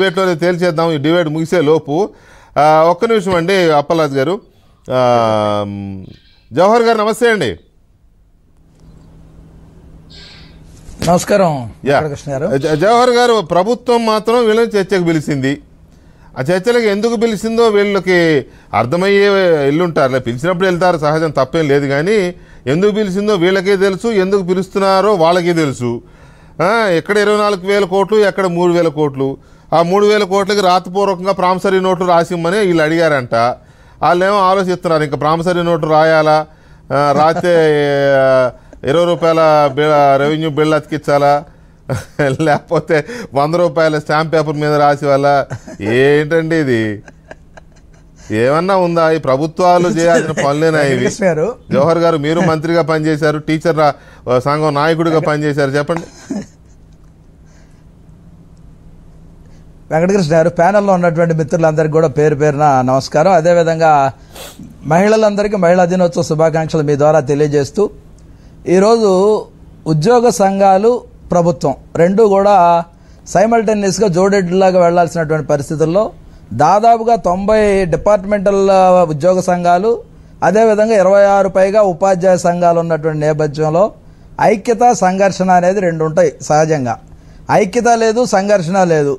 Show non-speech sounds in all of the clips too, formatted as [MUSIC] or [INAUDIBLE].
డిబేట్లోనే తేల్చేద్దాం ఈ డిబేట్ ముగిసే లోపు ఒక్క నిమిషం అండి అప్పలాజ్ గారు జవహర్ గారు నమస్తే అండి నమస్కారం జవహర్ గారు ప్రభుత్వం మాత్రం వీళ్ళని చర్చకు పిలిచింది ఆ చర్చలకు ఎందుకు పిలిచిందో వీళ్ళకి అర్థమయ్యే వెళ్ళుంటారులే పిలిచినప్పుడు వెళ్తారు సహజం తప్పేం లేదు కానీ ఎందుకు పిలిచిందో వీళ్ళకే తెలుసు ఎందుకు పిలుస్తున్నారో వాళ్ళకే తెలుసు ఎక్కడ ఇరవై నాలుగు వేల కోట్లు ఎక్కడ మూడు వేల కోట్లు ఆ మూడు వేల కోట్లకి రాతపూర్వకంగా ప్రామిసరీ నోట్లు రాసిమ్మని వీళ్ళు అడిగారంట వాళ్ళేమో ఆలోచిస్తున్నారు ఇంకా ప్రామిసరీ నోట్లు రాయాలా రాతే ఇరవై రూపాయల బిల్ రెవెన్యూ బిల్ అతికించాలా లేకపోతే వంద రూపాయల స్టాంప్ పేపర్ మీద రాసి వల్ల ఏంటండి ఇది ఏమన్నా ఉందా ఈ ప్రభుత్వాలు చేయాల్సిన పనులేనా ఇవి [LAUGHS] జవహర్ గారు మీరు మంత్రిగా పనిచేశారు టీచర్ సంఘం నాయకుడిగా [LAUGHS] పనిచేశారు చెప్పండి వెంకటకృష్ణ గారు ప్యానెల్లో ఉన్నటువంటి మిత్రులందరికీ కూడా పేరు పేరున నమస్కారం అదేవిధంగా మహిళలందరికీ మహిళా దినోత్సవ శుభాకాంక్షలు మీ ద్వారా తెలియజేస్తూ ఈరోజు ఉద్యోగ సంఘాలు ప్రభుత్వం రెండు కూడా సైమల్టేనియస్గా జోడెడ్లాగా వెళ్లాల్సినటువంటి పరిస్థితుల్లో దాదాపుగా తొంభై డిపార్ట్మెంటల్ ఉద్యోగ సంఘాలు అదేవిధంగా ఇరవై ఆరు పైగా ఉపాధ్యాయ సంఘాలు ఉన్నటువంటి నేపథ్యంలో ఐక్యత సంఘర్షణ అనేది రెండు ఉంటాయి సహజంగా ఐక్యత లేదు సంఘర్షణ లేదు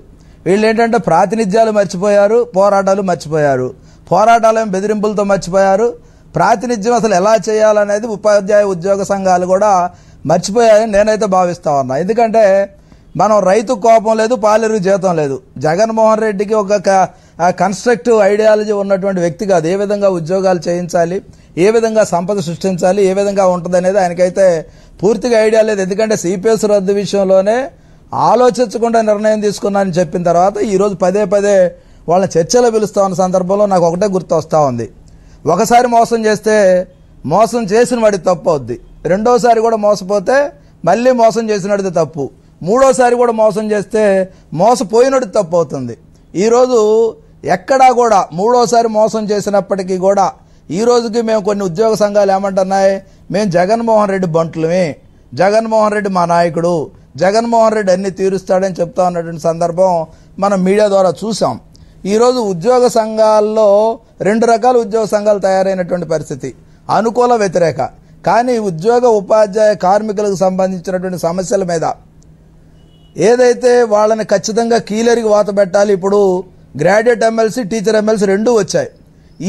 వీళ్ళు ఏంటంటే ప్రాతినిధ్యాలు మర్చిపోయారు పోరాటాలు మర్చిపోయారు పోరాటాలేం బెదిరింపులతో మర్చిపోయారు ప్రాతినిధ్యం అసలు ఎలా చేయాలనేది ఉపాధ్యాయ ఉద్యోగ సంఘాలు కూడా మర్చిపోయాయని నేనైతే భావిస్తా ఉన్నా ఎందుకంటే మనం రైతు కోపం లేదు పాలెరుగు జీతం లేదు జగన్మోహన్ రెడ్డికి ఒక కన్స్ట్రక్టివ్ ఐడియాలజీ ఉన్నటువంటి వ్యక్తి కాదు ఏ విధంగా ఉద్యోగాలు చేయించాలి ఏ విధంగా సంపద సృష్టించాలి ఏ విధంగా ఉంటుంది అనేది ఆయనకైతే పూర్తిగా ఐడియా లేదు ఎందుకంటే సిపిఎస్ రద్దు విషయంలోనే ఆలోచించకుండా నిర్ణయం తీసుకున్నానని చెప్పిన తర్వాత ఈరోజు పదే పదే వాళ్ళని చర్చలో పిలుస్తా ఉన్న సందర్భంలో నాకు ఒకటే గుర్తు వస్తూ ఉంది ఒకసారి మోసం చేస్తే మోసం చేసిన వాడి తప్పు అవుద్ది రెండోసారి కూడా మోసపోతే మళ్ళీ మోసం చేసినది తప్పు మూడోసారి కూడా మోసం చేస్తే మోసపోయినట్టు తప్పు అవుతుంది ఈరోజు ఎక్కడా కూడా మూడోసారి మోసం చేసినప్పటికీ కూడా ఈ రోజుకి మేము కొన్ని ఉద్యోగ సంఘాలు ఏమంటున్నాయి మేము జగన్మోహన్ రెడ్డి బంట్లమే జగన్మోహన్ రెడ్డి మా నాయకుడు జగన్మోహన్ రెడ్డి అన్ని తీరుస్తాడని చెప్తా ఉన్నటువంటి సందర్భం మనం మీడియా ద్వారా చూసాం ఈరోజు ఉద్యోగ సంఘాల్లో రెండు రకాల ఉద్యోగ సంఘాలు తయారైనటువంటి పరిస్థితి అనుకూల వ్యతిరేక కానీ ఉద్యోగ ఉపాధ్యాయ కార్మికులకు సంబంధించినటువంటి సమస్యల మీద ఏదైతే వాళ్ళని ఖచ్చితంగా కీలరికి వాత పెట్టాలి ఇప్పుడు గ్రాడ్యుయేట్ ఎమ్మెల్సీ టీచర్ ఎమ్మెల్సీ రెండూ వచ్చాయి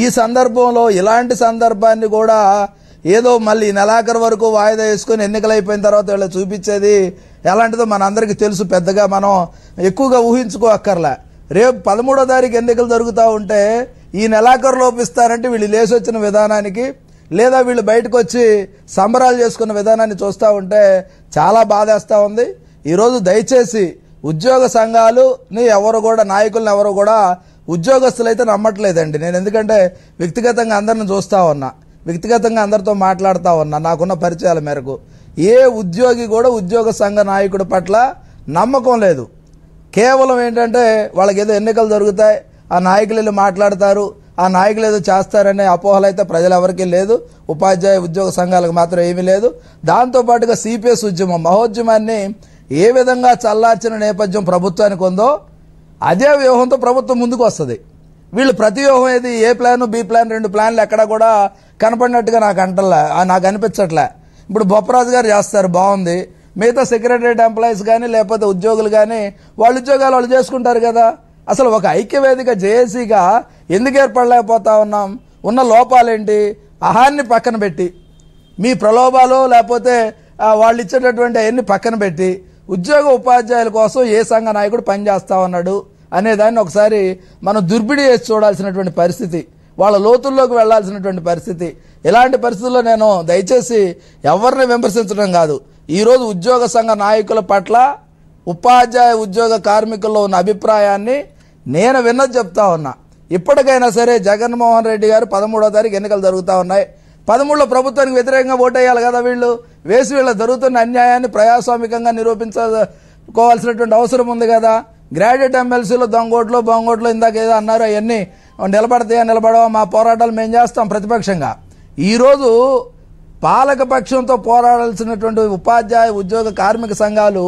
ఈ సందర్భంలో ఇలాంటి సందర్భాన్ని కూడా ఏదో మళ్ళీ నెలాఖరు వరకు వాయిదా వేసుకొని ఎన్నికలు అయిపోయిన తర్వాత వీళ్ళు చూపించేది ఎలాంటిదో మన అందరికీ తెలుసు పెద్దగా మనం ఎక్కువగా ఊహించుకో అక్కర్లే రేపు పదమూడో తారీఖు ఎన్నికలు జరుగుతూ ఉంటే ఈ నెలాఖరు లోపిస్తారంటే వీళ్ళు లేచి వచ్చిన విధానానికి లేదా వీళ్ళు బయటకు వచ్చి సంబరాలు చేసుకున్న విధానాన్ని చూస్తూ ఉంటే చాలా బాధేస్తూ ఉంది ఈరోజు దయచేసి ఉద్యోగ సంఘాలుని ఎవరు కూడా నాయకులను ఎవరు కూడా ఉద్యోగస్తులైతే నమ్మట్లేదండి నేను ఎందుకంటే వ్యక్తిగతంగా అందరిని చూస్తూ ఉన్నా వ్యక్తిగతంగా అందరితో మాట్లాడుతూ ఉన్నా నాకున్న పరిచయాల మేరకు ఏ ఉద్యోగి కూడా ఉద్యోగ సంఘ నాయకుడి పట్ల నమ్మకం లేదు కేవలం ఏంటంటే వాళ్ళకి ఏదో ఎన్నికలు దొరుకుతాయి ఆ నాయకులు వెళ్ళి మాట్లాడతారు ఆ నాయకులు ఏదో చేస్తారనే అపోహలు అయితే ప్రజలు ఎవరికీ లేదు ఉపాధ్యాయ ఉద్యోగ సంఘాలకు మాత్రం ఏమీ లేదు దాంతోపాటుగా సిపిఎస్ ఉద్యమం మహోద్యమాన్ని ఏ విధంగా చల్లార్చిన నేపథ్యం ప్రభుత్వానికి ఉందో అదే వ్యూహంతో ప్రభుత్వం ముందుకు వస్తుంది వీళ్ళు ప్రతియోహం ఏది ఏ ప్లాన్ బి ప్లాన్ రెండు ప్లాన్లు ఎక్కడ కూడా కనపడినట్టుగా నాకు అంటలే నాకు అనిపించట్లే ఇప్పుడు బొప్పరాజు గారు చేస్తారు బాగుంది మిగతా సెక్రటరియట్ ఎంప్లాయీస్ కానీ లేకపోతే ఉద్యోగులు కానీ వాళ్ళ ఉద్యోగాలు వాళ్ళు చేసుకుంటారు కదా అసలు ఒక ఐక్యవేదిక జేఏసీగా ఎందుకు ఏర్పడలేకపోతా ఉన్నాం ఉన్న లోపాలేంటి అహాన్ని పక్కన పెట్టి మీ ప్రలోభాలు లేకపోతే వాళ్ళు ఇచ్చేటటువంటి అవన్నీ పక్కన పెట్టి ఉద్యోగ ఉపాధ్యాయుల కోసం ఏ సంఘ నాయకుడు పనిచేస్తా ఉన్నాడు అనేదాన్ని ఒకసారి మనం దుర్బిడి చేసి చూడాల్సినటువంటి పరిస్థితి వాళ్ళ లోతుల్లోకి వెళ్లాల్సినటువంటి పరిస్థితి ఇలాంటి పరిస్థితుల్లో నేను దయచేసి ఎవరిని విమర్శించడం కాదు ఈరోజు ఉద్యోగ సంఘ నాయకుల పట్ల ఉపాధ్యాయ ఉద్యోగ కార్మికుల్లో ఉన్న అభిప్రాయాన్ని నేను విన్నది చెప్తా ఉన్నా ఇప్పటికైనా సరే జగన్మోహన్ రెడ్డి గారు పదమూడో తారీఖు ఎన్నికలు జరుగుతూ ఉన్నాయి పదమూడులో ప్రభుత్వానికి వ్యతిరేకంగా వేయాలి కదా వీళ్ళు వేసి వీళ్ళ జరుగుతున్న అన్యాయాన్ని ప్రజాస్వామికంగా నిరూపించుకోవాల్సినటువంటి అవసరం ఉంది కదా గ్రాడ్యుయేట్ ఎమ్మెల్సీలు దొంగోట్లు బొంగోట్లు ఇందాక ఏదో అన్నారు అవన్నీ నిలబడతాయా నిలబడవా మా పోరాటాలు మేము చేస్తాం ప్రతిపక్షంగా ఈరోజు పాలకపక్షంతో పోరాడాల్సినటువంటి ఉపాధ్యాయ ఉద్యోగ కార్మిక సంఘాలు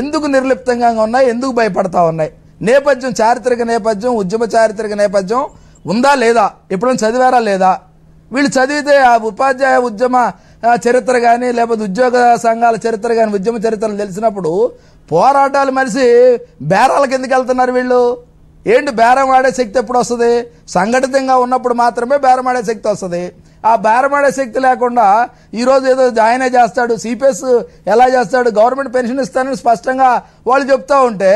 ఎందుకు నిర్లిప్తంగా ఉన్నాయి ఎందుకు భయపడతా ఉన్నాయి నేపథ్యం చారిత్రక నేపథ్యం ఉద్యమ చారిత్రక నేపథ్యం ఉందా లేదా ఎప్పుడైనా చదివారా లేదా వీళ్ళు చదివితే ఆ ఉపాధ్యాయ ఉద్యమ చరిత్ర కానీ లేకపోతే ఉద్యోగ సంఘాల చరిత్ర కానీ ఉద్యమ చరిత్రలు తెలిసినప్పుడు పోరాటాలు మరిసి బేరాలకు ఎందుకు వెళ్తున్నారు వీళ్ళు ఏంటి బేరం ఆడే శక్తి ఎప్పుడు వస్తుంది సంఘటితంగా ఉన్నప్పుడు మాత్రమే బేరం ఆడే శక్తి వస్తుంది ఆ బేరమాడే శక్తి లేకుండా ఈరోజు ఏదో జాయిన్ చేస్తాడు సిపిఎస్ ఎలా చేస్తాడు గవర్నమెంట్ పెన్షన్ ఇస్తానని స్పష్టంగా వాళ్ళు చెప్తూ ఉంటే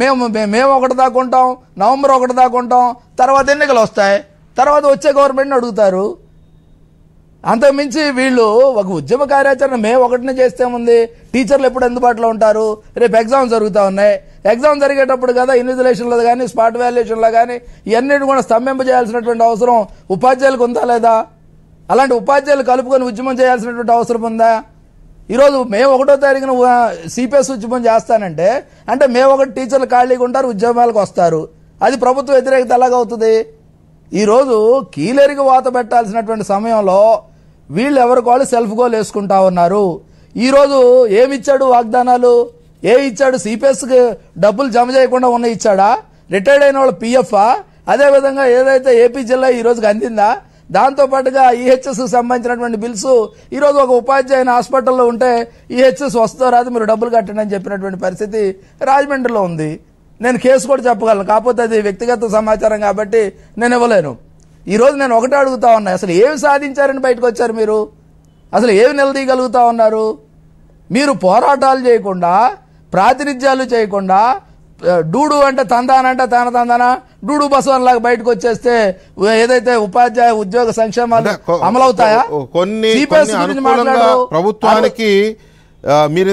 మేము మేము ఒకటి దాకుంటాం నవంబర్ ఒకటి దాకుంటాం తర్వాత ఎన్నికలు వస్తాయి తర్వాత వచ్చే గవర్నమెంట్ని అడుగుతారు అంతకుమించి వీళ్ళు ఒక ఉద్యమ కార్యాచరణ మేము ఒకటినే చేస్తే ఉంది టీచర్లు ఎప్పుడు అందుబాటులో ఉంటారు రేపు ఎగ్జామ్ జరుగుతూ ఉన్నాయి ఎగ్జామ్ జరిగేటప్పుడు కదా ఇన్విజిలేషన్లో కానీ స్పాట్ వాల్యుయేషన్లో కానీ ఇవన్నీ కూడా స్తంభింప చేయాల్సినటువంటి అవసరం ఉపాధ్యాయులకు ఉందా లేదా అలాంటి ఉపాధ్యాయులు కలుపుకొని ఉద్యమం చేయాల్సినటువంటి అవసరం ఉందా ఈరోజు మేము ఒకటో తారీఖున సిపిఎస్ ఉద్యమం చేస్తానంటే అంటే మేము ఒకటి టీచర్లు ఖాళీగా ఉంటారు ఉద్యమాలకు వస్తారు అది ప్రభుత్వ వ్యతిరేకత ఎలాగవుతుంది ఈరోజు కీలరికి వాత పెట్టాల్సినటువంటి సమయంలో వీళ్ళు ఎవరికి వాళ్ళు సెల్ఫ్ గోల్ వేసుకుంటా ఉన్నారు ఈరోజు ఏమిచ్చాడు వాగ్దానాలు ఏ ఇచ్చాడు సిపిఎస్కి డబ్బులు జమ చేయకుండా ఉన్న ఇచ్చాడా రిటైర్డ్ అయిన వాళ్ళు పిఎఫ్ఆ అదేవిధంగా ఏదైతే ఏపీ జిల్లా ఈరోజుకి అందిందా దాంతో పాటుగా ఈహెచ్ఎస్ సంబంధించినటువంటి బిల్స్ ఈరోజు ఒక ఉపాధ్యాయుని హాస్పిటల్లో ఉంటే ఈహెచ్ఎస్ వస్తో రాదు మీరు డబ్బులు కట్టండి అని చెప్పినటువంటి పరిస్థితి రాజమండ్రిలో ఉంది నేను కేసు కూడా చెప్పగలను కాకపోతే అది వ్యక్తిగత సమాచారం కాబట్టి నేను ఇవ్వలేను ఈరోజు నేను ఒకటే అడుగుతా ఉన్నా అసలు ఏమి సాధించారని బయటకు వచ్చారు మీరు అసలు ఏమి నిలదీయగలుగుతా ఉన్నారు మీరు పోరాటాలు చేయకుండా ప్రాతినిధ్యాలు చేయకుండా డూడు అంటే తందానంటే తాన తందాన డూడు బసవన్ లాగా బయటకు వచ్చేస్తే ఏదైతే ఉపాధ్యాయ ఉద్యోగ సంక్షేమాలు అమలవుతాయా కొన్ని ప్రభుత్వానికి మీరు